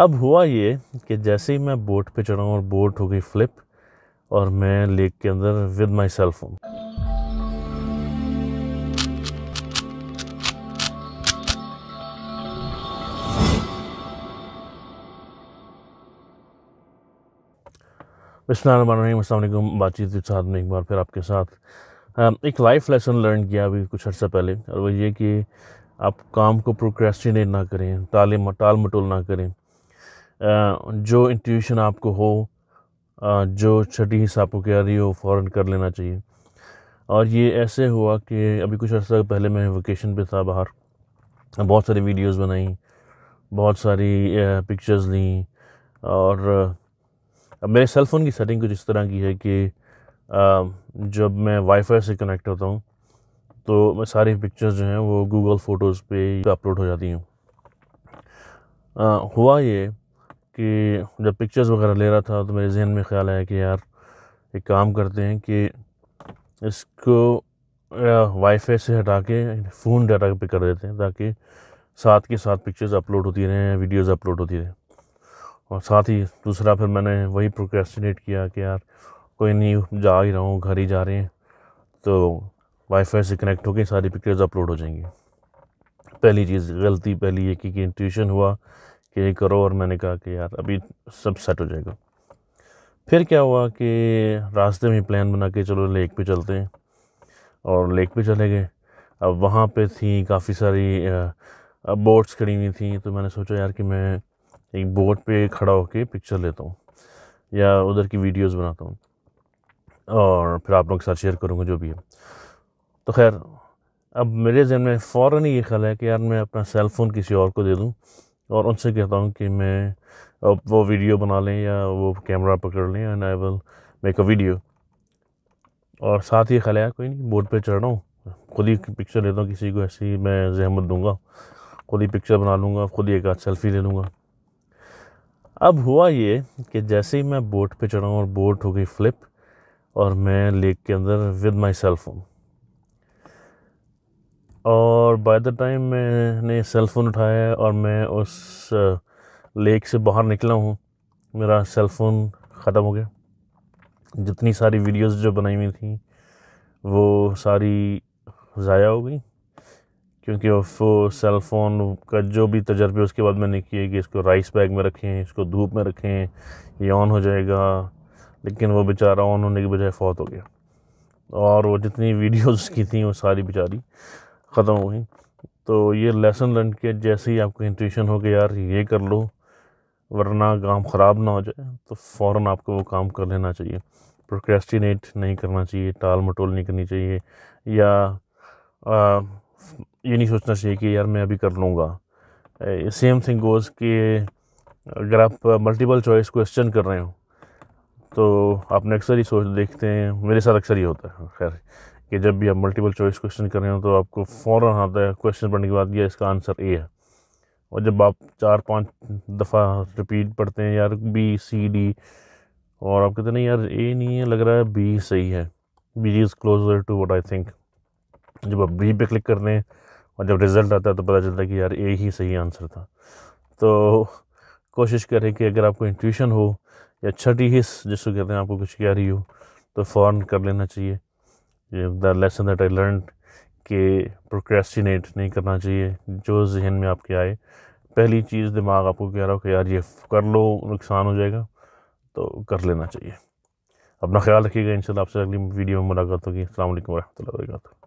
अब हुआ ये कि जैसे ही मैं बोट पे चढ़ा और बोट हो गई फ्लिप और मैं लेक के अंदर विद माई सेल्फ हूँ बसमान बातचीत साथ में एक बार फिर आपके साथ एक लाइफ लेसन लर्न किया अभी कुछ अर्सा पहले और वो ये कि आप काम को प्रोक्रेस्टिनेट ना करें टाले टाल मटोल ना करें जो इंट्यूशन आपको हो जो छठी हिस्सा आपको कह रही हो फ़ौर कर लेना चाहिए और ये ऐसे हुआ कि अभी कुछ अर्सा पहले मैं वेकेशन पे था बाहर बहुत सारी वीडियोस बनाई बहुत सारी पिक्चर्स ली और मेरे सेल फ़ोन की सेटिंग कुछ इस तरह की है कि जब मैं वाईफाई से कनेक्ट होता हूँ तो मैं सारी पिक्चर्स जो हैं वो गूगल फ़ोटोज़ पे अपलोड हो जाती हूँ हुआ ये कि जब पिक्चर्स वगैरह ले रहा था तो मेरे जहन में ख्याल आया कि यार एक काम करते हैं कि इसको वाईफाई से हटा के फ़ोन डाटा पे कर देते हैं ताकि साथ के साथ पिक्चर्स अपलोड होती रहें वीडियोस अपलोड होती रहें और साथ ही दूसरा फिर मैंने वही प्रोक्रेस्टिनेट किया कि यार कोई नहीं जा ही रहा हूँ घर ही जा रहे हैं तो वाईफाई से कनेक्ट होकर सारी पिक्चर्स अपलोड हो जाएंगी पहली चीज़ गलती पहली एक की कि इंट्यूशन हुआ कि ये करो और मैंने कहा कि यार अभी सब सेट हो जाएगा फिर क्या हुआ कि रास्ते में प्लान बना के चलो लेक पे चलते हैं और लेक पे चले गए अब वहाँ पे थी काफ़ी सारी बोट्स खड़ी हुई थी तो मैंने सोचा यार कि मैं एक बोट पे खड़ा होके पिक्चर लेता हूँ या उधर की वीडियोस बनाता हूँ और फिर आप लोगों के साथ शेयर करूँगा जो भी है तो खैर अब मेरे जहन में फ़ौर ही ये ख्याल है कि यार मैं अपना सेल फ़ोन किसी और को दे दूँ और उनसे कहता हूँ कि मैं अब वो वीडियो बना लें या वो कैमरा पकड़ लें and I will make a video और साथ ही ख्याल कोई नहीं बोर्ड पे चढ़ रहा हूँ खुद ही पिक्चर लेता हूँ किसी को ऐसी मैं जहमत दूंगा खुद ही पिक्चर बना लूँगा खुद ही एक आध सेल्फी ले लूँगा अब हुआ ये कि जैसे ही मैं बोट पे चढ़ाऊँ और बोट हो गई फ्लिप और मैं लेक के अंदर विद माई सेल हूँ और बाय द टाइम मैंने सेल फ़ोन उठाया और मैं उस लेक uh, से बाहर निकला हूँ मेरा सेल फ़ोन ख़त्म हो गया जितनी सारी वीडियोस जो बनाई हुई थी वो सारी ज़ाया हो गई क्योंकि वो सेल फ़ोन का जो भी तजर्बे उसके बाद मैंने किए कि इसको राइस बैग में रखें इसको धूप में रखें ये ऑन हो जाएगा लेकिन वो बेचारा ऑन होने के बजाय फौत हो गया और वो जितनी वीडियोस की थी वो सारी बेचारी ख़त्म हो गई तो ये लेसन लर्न किया जैसे ही आपको इंट्यूशन हो कि यार ये कर लो वरना काम ख़राब ना हो जाए तो फ़ौर आपको वो काम कर लेना चाहिए प्रोक्रेस्टिनेट नहीं करना चाहिए टाल मटोल नहीं करनी चाहिए या आ, ये नहीं सोचना चाहिए कि यार मैं अभी कर लूँगा सेम थिंग गोज़ कि अगर आप मल्टीपल चॉइस क्वेश्चन कर रहे हो तो आपने अक्सर ही सोच देखते हैं मेरे साथ अक्सर ही होता है खैर कि जब भी आप मल्टीपल चॉइस क्वेश्चन कर रहे हो तो आपको फ़ौर आता है क्वेश्चन पढ़ने के बाद यह इसका आंसर ए है और जब आप चार पाँच दफ़ा रिपीट पढ़ते हैं यार बी सी डी और आप कहते हैं यार ए नहीं है लग रहा है बी सही है B is closer to what I think जब आप बी पे क्लिक करते हैं और जब रिज़ल्ट आता है तो पता चलता है कि यार ए ही सही आंसर था तो कोशिश करें कि अगर आपको इंट्यूशन हो या छठी हिस्स जिसको कहते हैं आपको कुछ कह रही हो तो फ़ौर कर लेना चाहिए the lesson that I learn के प्रोक्रेस्टिनेट नहीं करना चाहिए जो जहन में आपके आए पहली चीज़ दिमाग आपको कह रहा हो कि यार ये कर लो नुकसान हो जाएगा तो कर लेना चाहिए अपना ख्याल रखिएगा इन आपसे अगली वीडियो में मुलाकात होगी अल्लाम वरह वर्का